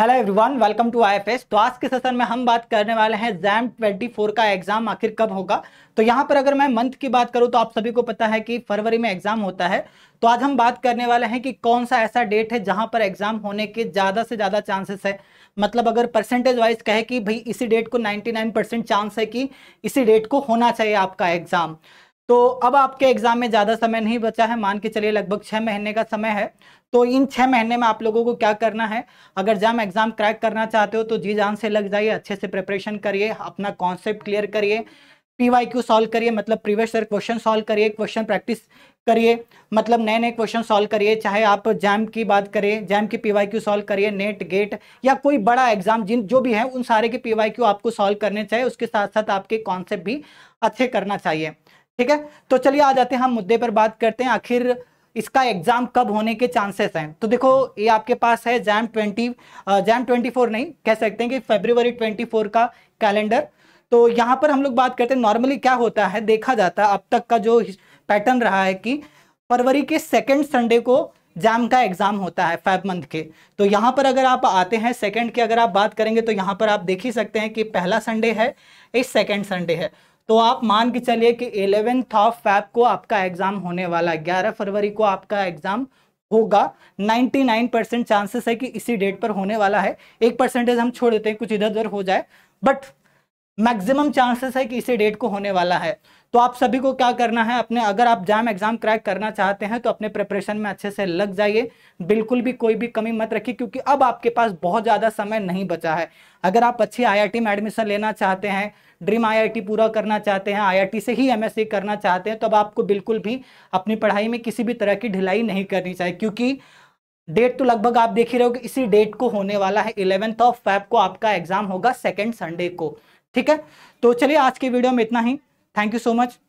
hello everyone welcome to IFS तो आज के सेशन में हम बात करने वाले हैं जैम 24 का एग्जाम आखिर कब होगा तो यहाँ पर अगर मैं मंथ की बात करूँ तो आप सभी को पता है कि फरवरी में एग्जाम होता है तो आज हम बात करने वाले हैं कि कौन सा ऐसा डेट है जहाँ पर एग्जाम होने के ज़्यादा से ज़्यादा चांसेस है मतलब अगर परसेंटेज वाइज कहे कि भाई इसी डेट को 99 परसेंट चांस है कि इसी डेट को होना चाहिए आपका एग्जाम तो अब आपके एग्जाम में ज़्यादा समय नहीं बचा है मान के चलिए लगभग छः महीने का समय है तो इन छः महीने में आप लोगों को क्या करना है अगर जाम एग्ज़ाम क्रैक करना चाहते हो तो जी जान से लग जाइए अच्छे से प्रिपरेशन करिए अपना कॉन्सेप्ट क्लियर करिए पी वाई क्यू सॉल्व करिए मतलब प्रीवियस ईयर क्वेश्चन सॉल्व करिए क्वेश्चन प्रैक्टिस करिए मतलब नए नए क्वेश्चन सॉल्व करिए चाहे आप जैम की बात करें जैम की पी वाई क्यू सॉल्व करिए नेट गेट या कोई बड़ा एग्जाम जिन जो भी है उन सारे के पी वाई क्यू आपको सॉल्व करने चाहिए उसके साथ साथ आपके कॉन्सेप्ट भी अच्छे करना चाहिए ठीक है तो चलिए आ जाते हैं हम मुद्दे पर बात करते हैं आखिर इसका एग्जाम कब होने के चांसेस हैं तो देखो ये आपके पास है JAM twenty JAM twenty four नहीं कह सकते हैं कि फेब्रुवरी ट्वेंटी फोर का कैलेंडर तो यहाँ पर हम लोग बात करते हैं नॉर्मली क्या होता है देखा जाता है अब तक का जो पैटर्न रहा है कि फरवरी के सेकेंड संडे को जैम का एग्जाम होता है फाइव मंथ के तो यहाँ पर अगर आप आते हैं सेकेंड की अगर आप बात करेंगे तो यहाँ पर आप देख ही सकते हैं कि पहला संडे है एक सेकेंड संडे है तो आप मान के चलिए कि इलेवेंथ ऑफ फैब को आपका एग्जाम होने वाला ग्यारह फरवरी को आपका एग्जाम होगा 99 परसेंट चांसेस है कि इसी डेट पर होने वाला है एक परसेंटेज हम छोड़ देते हैं कुछ इधर उधर हो जाए बट मैक्सिमम चांसेस है कि इसी डेट को होने वाला है तो आप सभी को क्या करना है अपने अगर आप जैम एग्जाम क्रैक करना चाहते हैं तो अपने प्रिपरेशन में अच्छे से लग जाइए बिल्कुल भी कोई भी कमी मत रखिए क्योंकि अब आपके पास बहुत ज़्यादा समय नहीं बचा है अगर आप अच्छी आईआईटी में एडमिशन लेना चाहते हैं ड्रीम आईआईटी पूरा करना चाहते हैं आई से ही एम करना चाहते हैं तो अब आपको बिल्कुल भी अपनी पढ़ाई में किसी भी तरह की ढिलाई नहीं करनी चाहिए क्योंकि डेट तो लगभग आप देख ही रहे हो कि इसी डेट को होने वाला है इलेवेंथ ऑफ फैब को आपका एग्जाम होगा सेकेंड संडे को ठीक है तो चलिए आज के वीडियो में इतना ही थैंक यू सो मच